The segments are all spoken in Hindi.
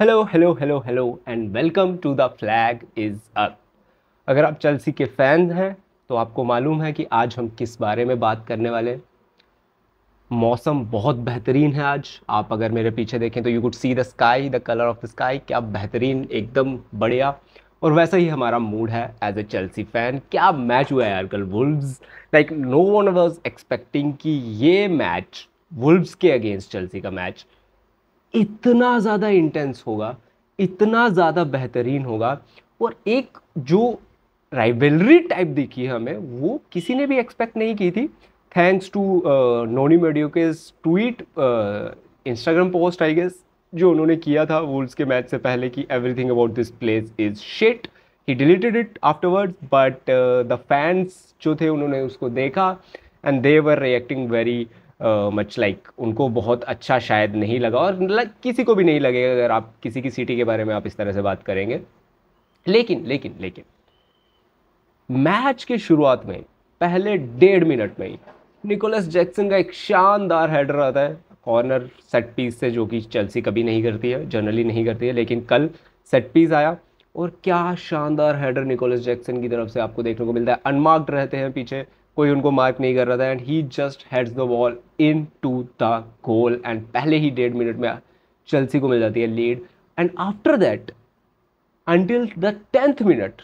Hello hello hello hello and welcome to the flag is up अगर आप चेल्सी के फैन हैं तो आपको मालूम है कि आज हम किस बारे में बात करने वाले मौसम बहुत बेहतरीन है आज आप अगर मेरे पीछे देखें तो you could see the sky the colour of the sky क्या बेहतरीन एकदम बढ़िया और वैसा ही हमारा मूड है एज अ चेल्सी फैन क्या मैच हुआ है यार कल Wolves like no one was expecting कि ये मैच वुल्व्स के अगेंस्ट चेल्सी का मैच इतना ज़्यादा इंटेंस होगा इतना ज़्यादा बेहतरीन होगा और एक जो राइवलरी टाइप देखी है हमें वो किसी ने भी एक्सपेक्ट नहीं की थी thanks to Noni Madueke tweet Instagram post I guess जो उन्होंने किया था वुल्स के मैच से पहले कि everything about this place is shit he deleted it afterwards but the fans जो थे उन्होंने उसको देखा and they were reacting very much like उनको बहुत अच्छा शायद नहीं लगा और लग, किसी को भी नहीं लगेगा अगर आप किसी की सिटी के बारे में आप इस तरह से बात करेंगे लेकिन लेकिन लेकिन मैच के शुरुआत में पहले डेढ़ मिनट में ही निकोलस जैक्सन का एक शानदार हेडर आता है कॉर्नर सेट पीस से जो कि चेल्सी कभी नहीं करती है जनरली नहीं करती है लेकिन कल सेट पीस आया और क्या शानदार हेडर निकोलस जैक्सन की तरफ से आपको देखने को मिलता है अनमार्क्ड रहते हैं पीछे कोई उनको मार्क नहीं कर रहा था and he just heads the ball into the goal and पहले ही डेढ़ मिनट में चेल्सी को मिल जाती है lead and after that until the tenth minute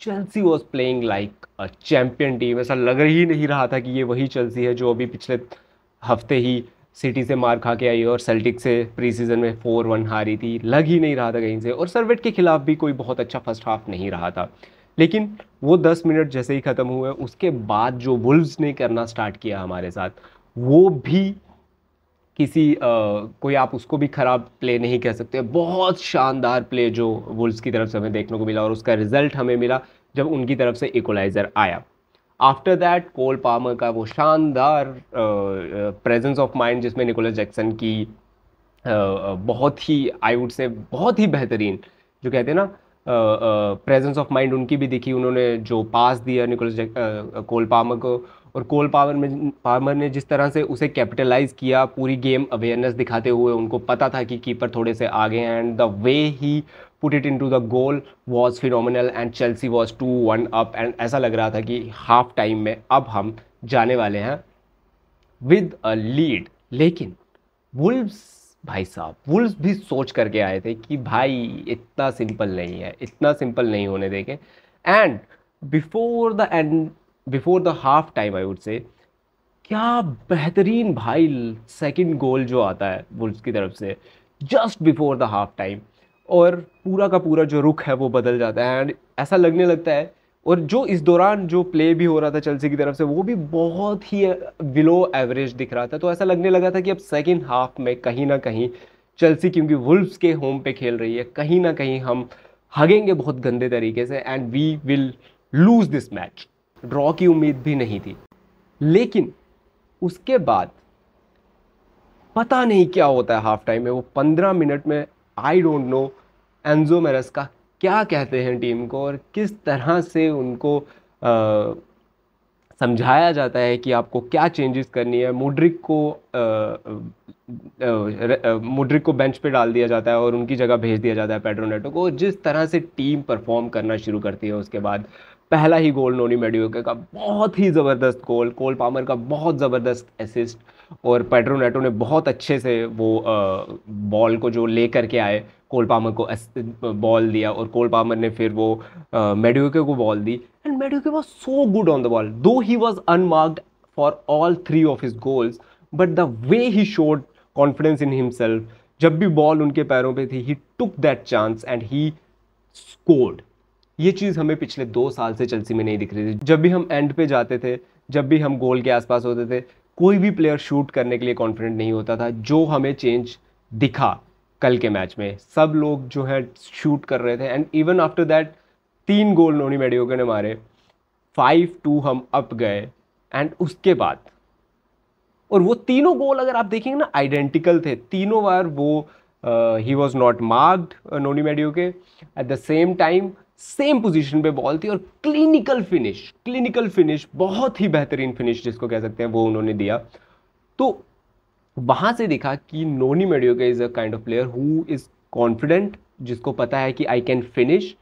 Chelsea was playing like a champion team ऐसा लग ही नहीं रहा था कि ये वही चेल्सी है जो अभी पिछले हफ्ते ही सिटी से मार खा के आई और सेल्टिक से प्री सीजन में फोर वन हारी थी लग ही नहीं रहा था कहीं से और सर्वेट के खिलाफ भी कोई बहुत अच्छा फर्स्ट हाफ नहीं रहा था लेकिन वो दस मिनट जैसे ही ख़त्म हुए उसके बाद जो वुल्व्स ने करना स्टार्ट किया हमारे साथ वो भी किसी आ, कोई आप उसको भी ख़राब प्ले नहीं कह सकते बहुत शानदार प्ले जो वुल्स की तरफ से हमें देखने को मिला और उसका रिज़ल्ट हमें मिला जब उनकी तरफ से इक्वलाइज़र आया आफ्टर दैट कोल पामर का वो शानदार प्रेजेंस ऑफ माइंड जिसमें निकोलस जैक्सन की आ, बहुत ही आई वुड से बहुत ही बेहतरीन जो कहते हैं ना प्रेजेंस ऑफ माइंड उनकी भी दिखी उन्होंने जो पास दिया निकोलस कोल पामर को और कोल पावर में पामर ने जिस तरह से उसे कैपिटलाइज किया पूरी गेम अवेयरनेस दिखाते हुए उनको पता था कि कीपर थोड़े से आगे हैं and the way he put it into the goal was phenomenal and Chelsea was two one up and ऐसा लग रहा था कि हाफ टाइम में अब हम जाने वाले हैं विद अ लीड लेकिन वुल्व्स भाई साहब वुल्स भी सोच करके आए थे कि भाई इतना सिंपल नहीं है इतना सिंपल नहीं होने देंगे and before the end before the half time I would say क्या बेहतरीन भाई सेकंड गोल जो आता है वुल्स की तरफ से just before the half time और पूरा का पूरा जो रुख है वो बदल जाता है एंड ऐसा लगने लगता है और जो इस दौरान जो प्ले भी हो रहा था चेल्सी की तरफ से वो भी बहुत ही बिलो एवरेज दिख रहा था तो ऐसा लगने लगा था कि अब सेकेंड हाफ में कहीं ना कहीं चेल्सी क्योंकि वुल्फ्स के होम पे खेल रही है कहीं ना कहीं हम हगेंगे बहुत गंदे तरीके से and we will lose this match draw की उम्मीद भी नहीं थी लेकिन उसके बाद पता नहीं क्या होता है हाफ टाइम में वो पंद्रह मिनट में आई डोंट नो एनजो मेरस का क्या कहते हैं टीम को और किस तरह से उनको समझाया जाता है कि आपको क्या चेंजेस करनी है मुड्रिक को मुड्रिक को बेंच पे डाल दिया जाता है और उनकी जगह भेज दिया जाता है पेड्रोनेटो को जिस तरह से टीम परफॉर्म करना शुरू करती है उसके बाद पहला ही गोल नोनी मेडियोके का बहुत ही ज़बरदस्त गोल कोल पामर का बहुत ज़बरदस्त असिस्ट और पेड्रोनेटो ने बहुत अच्छे से वो बॉल को जो ले करके आए कोल पामर को बॉल दिया और कोल पामर ने फिर वो मेडिके uh, को बॉल दी and Madueke was so good on the ball though he was unmarked for all three of his goals but the way he showed confidence in himself जब भी बॉल उनके पैरों पे थी he took that chance and he scored ये चीज़ हमें पिछले दो साल से चलसी में नहीं दिख रही थी जब भी हम एंड पे जाते थे जब भी हम गोल के आसपास होते थे कोई भी प्लेयर शूट करने के लिए कॉन्फिडेंट नहीं होता था जो हमें चेंज दिखा कल के मैच में सब लोग जो है शूट कर रहे थे एंड इवन आफ्टर दैट तीन गोल नोनी मेडियोकर ने मारे फाइव टू हम अप गए एंड उसके बाद और वो तीनों गोल अगर आप देखेंगे ना आइडेंटिकल थे तीनों बार वो he was not marked Noni Madueke at the same time same position पे बॉल थी और क्लिनिकल फिनिश क्लिनिकल फिनिश बहुत ही बेहतरीन फिनिश जिसको कह सकते हैं वो उन्होंने दिया तो वहाँ से देखा कि Noni Madueke is a kind of player who is confident जिसको पता है कि I can finish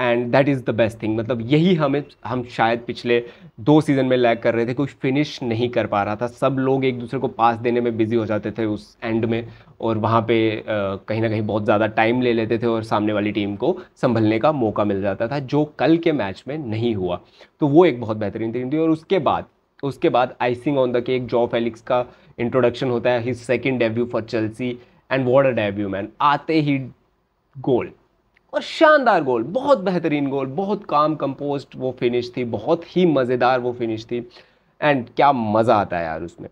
and that is the best thing मतलब यही हमें हम शायद पिछले दो सीज़न में लैग कर रहे थे कुछ फिनिश नहीं कर पा रहा था सब लोग एक दूसरे को पास देने में बिज़ी हो जाते थे उस एंड में और वहाँ पे कहीं ना कहीं बहुत ज़्यादा टाइम ले लेते थे और सामने वाली टीम को संभलने का मौका मिल जाता था जो कल के मैच में नहीं हुआ तो वो एक बहुत बेहतरीन टीम थी और उसके बाद उसके बाद icing on the cake Joao Felix का इंट्रोडक्शन होता है his second debut for Chelsea and what a debut man आते ही गोल और शानदार गोल बहुत बेहतरीन गोल बहुत काम कंपोज वो फिनिश थी बहुत ही मज़ेदार वो फिनिश थी एंड क्या मज़ा आता है यार उसमें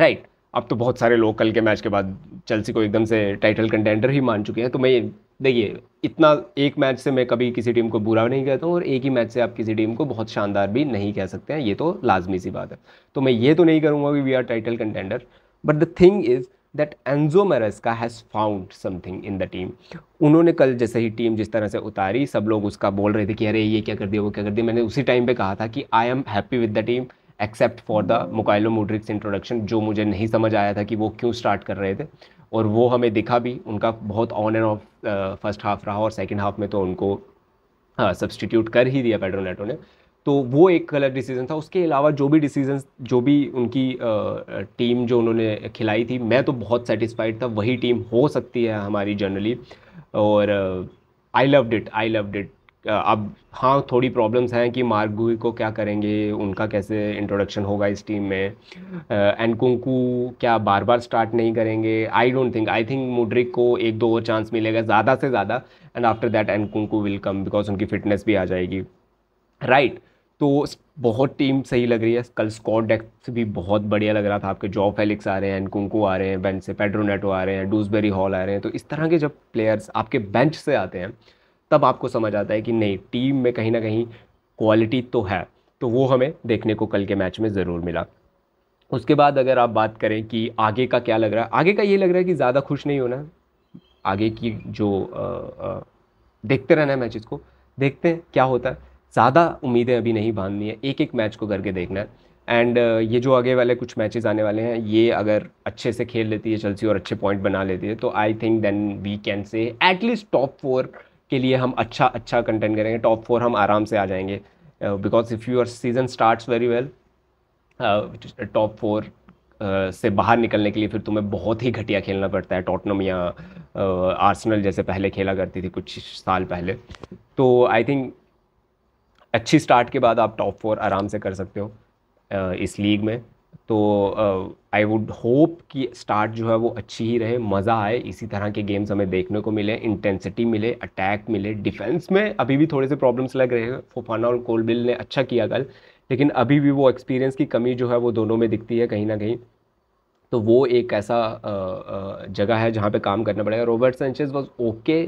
राइट right. अब तो बहुत सारे लोग कल के मैच के बाद चेल्सी को एकदम से टाइटल कंटेंडर ही मान चुके हैं तो मैं देखिए इतना एक मैच से मैं कभी किसी टीम को बुरा नहीं कहता हूँ और एक ही मैच से आप किसी टीम को बहुत शानदार भी नहीं कह सकते हैं ये तो लाजमी सी बात है तो मैं ये तो नहीं करूँगा कि we are title contender but the thing is that Enzo Maresca has found something in the team उन्होंने कल जैसे ही टीम जिस तरह से उतारी सब लोग उसका बोल रहे थे कि अरे ये क्या कर दिया वो क्या कर दिया मैंने उसी टाइम पे कहा था कि I am happy with the team except for the Mykhailo Mudryk's introduction जो मुझे नहीं समझ आया था कि वो क्यों स्टार्ट कर रहे थे और वो हमें दिखा भी उनका बहुत on and off first half रहा और सेकेंड हाफ में तो उनको सब्सटीट्यूट हाँ, कर ही दिया पेड्रोनेटो ने तो वो एक गलत डिसीजन था उसके अलावा जो भी डिसीजन जो भी उनकी टीम जो उन्होंने खिलाई थी मैं तो बहुत सेटिस्फाइड था वही टीम हो सकती है हमारी जनरली और I loved it I loved it अब हाँ थोड़ी प्रॉब्लम्स हैं कि मार्गुई को क्या करेंगे उनका कैसे इंट्रोडक्शन होगा इस टीम में एंड कुंकू क्या बार बार स्टार्ट नहीं करेंगे I don't think I think Mudryk को एक दो और चांस मिलेगा ज़्यादा से ज़्यादा and after that and Nkunku will come because उनकी फिटनेस भी आ जाएगी राइट right. तो बहुत टीम सही लग रही है कल स्कॉट डेक्स भी बहुत बढ़िया लग रहा था आपके जॉ फेलिक्स आ रहे हैं कुंकू आ रहे हैं बेंच से पेड्रोनेटो आ रहे हैं डूसबेरी हॉल आ रहे हैं तो इस तरह के जब प्लेयर्स आपके बेंच से आते हैं तब आपको समझ आता है कि नहीं टीम में कहीं ना कहीं क्वालिटी तो है तो वो हमें देखने को कल के मैच में ज़रूर मिला उसके बाद अगर आप बात करें कि आगे का क्या लग रहा है आगे का ये लग रहा है कि ज़्यादा खुश नहीं होना आगे की जो आ, आ, देखते रहना है मैचेस को देखते हैं क्या होता है ज़्यादा उम्मीदें अभी नहीं बांधनी है एक एक मैच को करके देखना है एंड ये जो आगे वाले कुछ मैचेस आने वाले हैं ये अगर अच्छे से खेल लेती है चलसी और अच्छे पॉइंट बना लेती है तो I think then we can say at least top four के लिए हम अच्छा अच्छा कंटेंट करेंगे टॉप फोर हम आराम से आ जाएंगे because if your season start very well top four से बाहर निकलने के लिए फिर तुम्हें बहुत ही घटिया खेलना पड़ता है टॉटनम या आर्सनल uh, जैसे पहले खेला करती थी कुछ साल पहले तो आई थिंक अच्छी स्टार्ट के बाद आप टॉप फोर आराम से कर सकते हो uh, इस लीग में तो आई वुड होप कि स्टार्ट जो है वो अच्छी ही रहे मज़ा आए इसी तरह के गेम्स हमें देखने को मिले इंटेंसिटी मिले अटैक मिले डिफेंस में अभी भी थोड़े से प्रॉब्लम्स लग रहे हैं फोफाना और कोलबिल ने अच्छा किया कल लेकिन अभी भी वो एक्सपीरियंस की कमी जो है वो दोनों में दिखती है कहीं ना कहीं तो वो एक ऐसा जगह है जहाँ पे काम करना पड़ेगा Robert Sanchez was okay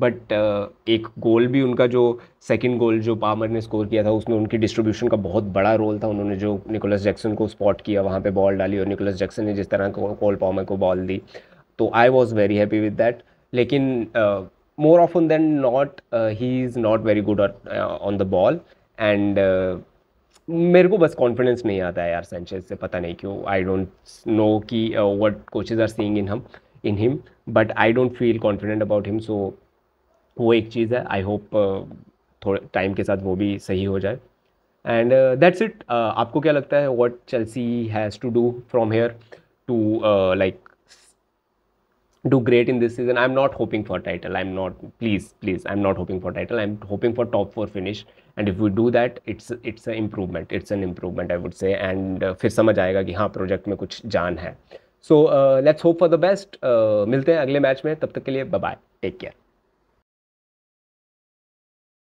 but uh, एक गोल भी उनका जो सेकंड गोल जो पामर ने स्कोर किया था उसमें उनकी डिस्ट्रीब्यूशन का बहुत बड़ा रोल था उन्होंने जो निकोलस जैक्सन को स्पॉट किया वहाँ पे बॉल डाली और निकोलस जैक्सन ने जिस तरह कोल पामर को बॉल दी तो I was very happy with that लेकिन more often than not he is not very good on the ball and मेरे को बस कॉन्फिडेंस नहीं आता है यार सेंचेज से पता नहीं क्यों आई डोंट नो कि what coaches are seeing in him in him but I don't feel confident about him so वो एक चीज़ है आई होप थोड़े टाइम के साथ वो भी सही हो जाए एंड दैट्स इट आपको क्या लगता है what Chelsea has to do from here to like do great in this season. I'm not hoping for title. I'm not please, please, I'm not hoping for title. I'm hoping for top four finish. And if we do that, it's it's an improvement. It's an improvement, I would say. And uh, फिर समझ आएगा कि हाँ प्रोजेक्ट में कुछ जान है so let's hope for the best मिलते हैं अगले मैच में तब तक के लिए बाय टेक केयर